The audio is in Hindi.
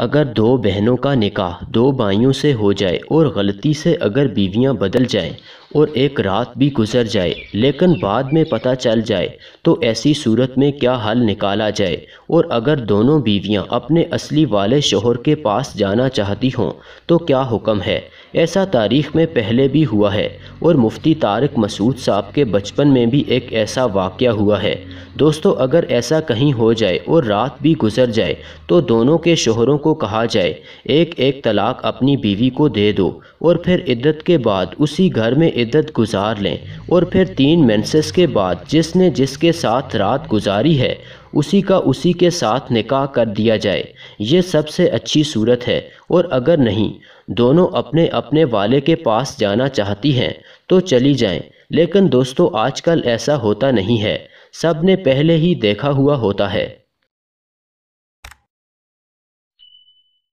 अगर दो बहनों का निकाह दो भाइयों से हो जाए और गलती से अगर बीवियां बदल जाएं और एक रात भी गुजर जाए लेकिन बाद में पता चल जाए तो ऐसी सूरत में क्या हल निकाला जाए और अगर दोनों बीवियां अपने असली वाले शोहर के पास जाना चाहती हों तो क्या हुक्म है ऐसा तारीख में पहले भी हुआ है और मुफ्ती तारक मसूद साहब के बचपन में भी एक ऐसा वाक़ हुआ है दोस्तों अगर ऐसा कहीं हो जाए और रात भी गुजर जाए तो दोनों के शोहरों को कहा जाए एक एक तलाक अपनी बीवी को दे दो और फिर इद्दत के बाद उसी घर में इद्दत गुजार लें और फिर तीन मेंसेस के बाद जिसने जिसके साथ रात गुजारी है उसी का उसी के साथ निकाह कर दिया जाए ये सबसे अच्छी सूरत है और अगर नहीं दोनों अपने अपने वाले के पास जाना चाहती हैं तो चली जाएं लेकिन दोस्तों आजकल ऐसा होता नहीं है सबने पहले ही देखा हुआ होता है